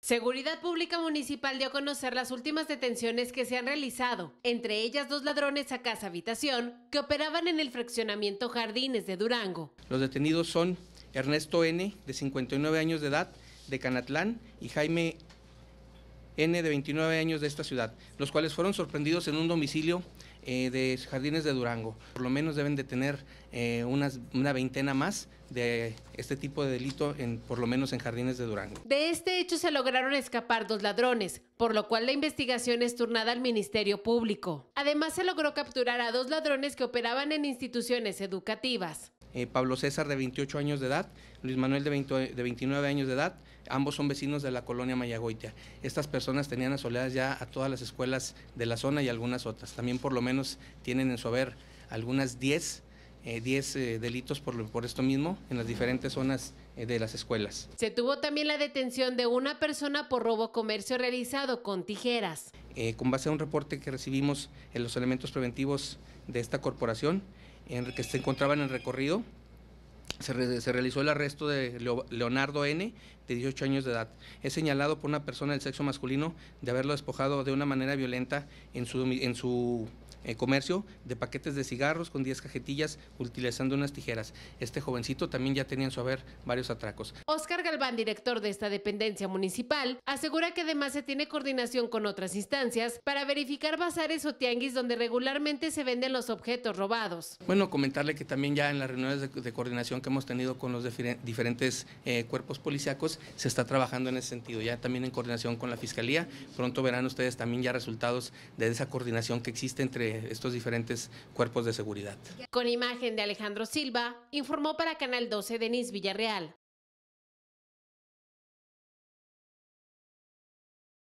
Seguridad Pública Municipal dio a conocer las últimas detenciones que se han realizado, entre ellas dos ladrones a casa habitación que operaban en el fraccionamiento Jardines de Durango. Los detenidos son Ernesto N., de 59 años de edad, de Canatlán, y Jaime N de 29 años de esta ciudad, los cuales fueron sorprendidos en un domicilio eh, de Jardines de Durango. Por lo menos deben de tener eh, una veintena más de este tipo de delito, en, por lo menos en Jardines de Durango. De este hecho se lograron escapar dos ladrones, por lo cual la investigación es turnada al Ministerio Público. Además se logró capturar a dos ladrones que operaban en instituciones educativas. Eh, Pablo César de 28 años de edad, Luis Manuel de, 29 años de edad, ambos son vecinos de la colonia Mayagoitia. Estas personas tenían asoleadas ya a todas las escuelas de la zona y algunas otras. También por lo menos tienen en su haber algunas 10 eh, eh, delitos por, esto mismo en las diferentes zonas de las escuelas. Se tuvo también la detención de una persona por robo comercio realizado con tijeras. con base a un reporte que recibimos en los elementos preventivos de esta corporación, en, que se encontraban en recorrido, se, se, realizó el arresto de Leonardo N., de 18 años de edad. Es señalado por una persona del sexo masculino de haberlo despojado de una manera violenta en su, en su eh, comercio de paquetes de cigarros con 10 cajetillas utilizando unas tijeras. Este jovencito también ya tenía en su haber varios atracos. Oscar Galván, director de esta dependencia municipal, asegura que además se tiene coordinación con otras instancias para verificar bazares o tianguis donde regularmente se venden los objetos robados. Bueno, comentarle que también ya en las reuniones de, coordinación que hemos tenido con los diferentes eh, cuerpos policiacos se está trabajando en ese sentido, ya también en coordinación con la Fiscalía. Pronto verán ustedes también ya resultados de esa coordinación que existe entre estos diferentes cuerpos de seguridad. Con imagen de Alejandro Silva, informó para Canal 12 Denis Villarreal.